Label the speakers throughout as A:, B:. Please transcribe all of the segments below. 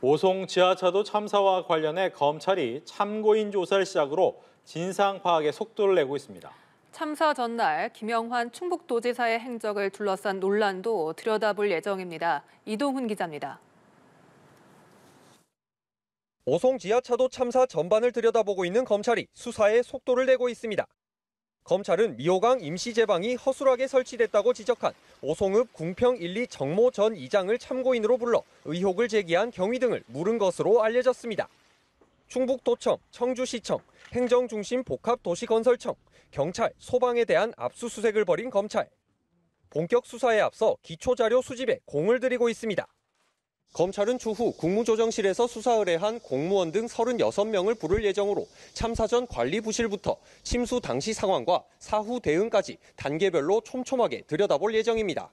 A: 오송 지하차도 참사와 관련해 검찰이 참고인 조사를 시작으로 진상 파악에 속도를 내고 있습니다.
B: 참사 전날 김영환 충북도지사의 행적을 둘러싼 논란도 들여다볼 예정입니다. 이동훈 기자입니다.
C: 오송 지하차도 참사 전반을 들여다보고 있는 검찰이 수사에 속도를 내고 있습니다. 검찰은 미호강 임시제방이 허술하게 설치됐다고 지적한 오송읍 궁평 1, 2 정모 전 이장을 참고인으로 불러 의혹을 제기한 경위 등을 물은 것으로 알려졌습니다. 충북도청, 청주시청, 행정중심 복합도시건설청, 경찰, 소방에 대한 압수수색을 벌인 검찰. 본격 수사에 앞서 기초자료 수집에 공을 들이고 있습니다. 검찰은 추후 국무조정실에서 수사 의뢰한 공무원 등 36명을 부를 예정으로 참사 전 관리 부실부터 침수 당시 상황과 사후 대응까지 단계별로 촘촘하게 들여다볼 예정입니다.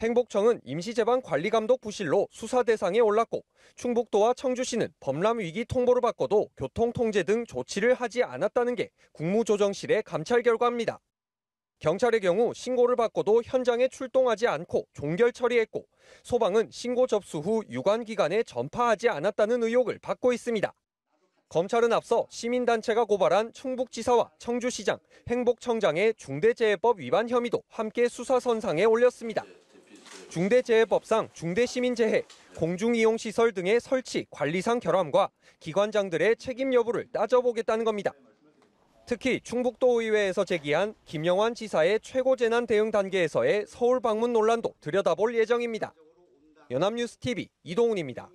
C: 행복청은 임시재방 관리감독 부실로 수사 대상에 올랐고 충북도와 청주시는 범람 위기 통보를 받고도 교통 통제 등 조치를 하지 않았다는 게 국무조정실의 감찰 결과입니다. 경찰의 경우 신고를 받고도 현장에 출동하지 않고 종결 처리했고 소방은 신고 접수 후 유관 기관에 전파하지 않았다는 의혹을 받고 있습니다. 검찰은 앞서 시민단체가 고발한 충북지사와 청주시장, 행복청장의 중대재해법 위반 혐의도 함께 수사 선상에 올렸습니다. 중대재해법상 중대시민재해, 공중이용시설 등의 설치, 관리상 결함과 기관장들의 책임 여부를 따져보겠다는 겁니다. 특히 충북도의회에서 제기한 김영환 지사의 최고재난 대응 단계에서의 서울 방문 논란도 들여다볼 예정입니다. 연합뉴스TV 이동훈입니다.